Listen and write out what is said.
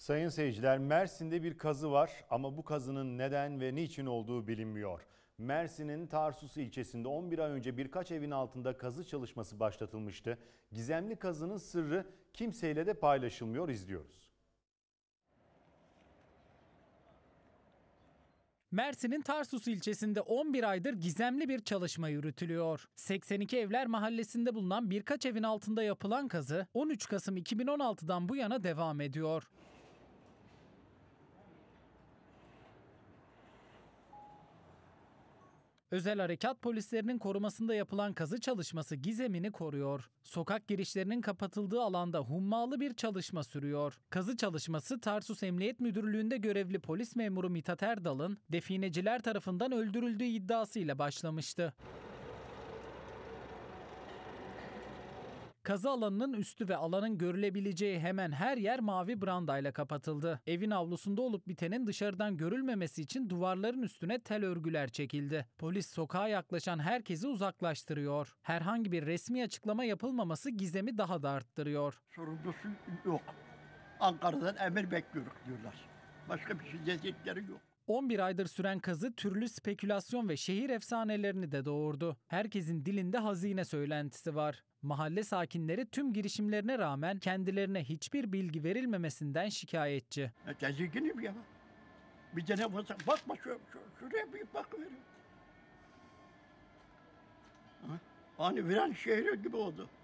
Sayın seyirciler Mersin'de bir kazı var ama bu kazının neden ve niçin olduğu bilinmiyor. Mersin'in Tarsus ilçesinde 11 ay önce birkaç evin altında kazı çalışması başlatılmıştı. Gizemli kazının sırrı kimseyle de paylaşılmıyor izliyoruz. Mersin'in Tarsus ilçesinde 11 aydır gizemli bir çalışma yürütülüyor. 82 Evler Mahallesi'nde bulunan birkaç evin altında yapılan kazı 13 Kasım 2016'dan bu yana devam ediyor. Özel harekat polislerinin korumasında yapılan kazı çalışması gizemini koruyor. Sokak girişlerinin kapatıldığı alanda hummalı bir çalışma sürüyor. Kazı çalışması Tarsus Emniyet Müdürlüğü'nde görevli polis memuru Mithat Erdal'ın defineciler tarafından öldürüldüğü iddiasıyla başlamıştı. Kazı alanının üstü ve alanın görülebileceği hemen her yer mavi brandayla kapatıldı. Evin avlusunda olup bitenin dışarıdan görülmemesi için duvarların üstüne tel örgüler çekildi. Polis sokağa yaklaşan herkesi uzaklaştırıyor. Herhangi bir resmi açıklama yapılmaması gizemi daha da arttırıyor. Sorumlusu yok. Ankara'dan emir bekliyoruz diyorlar. Başka bir şey diyecekleri yok. 11 aydır süren kazı türlü spekülasyon ve şehir efsanelerini de doğurdu. Herkesin dilinde hazine söylentisi var. Mahalle sakinleri tüm girişimlerine rağmen kendilerine hiçbir bilgi verilmemesinden şikayetçi. Tezikinim ya. Bir tane basa, bakma şu, şu, şuraya bir bak veriyor. Hani viran şehir gibi oldu.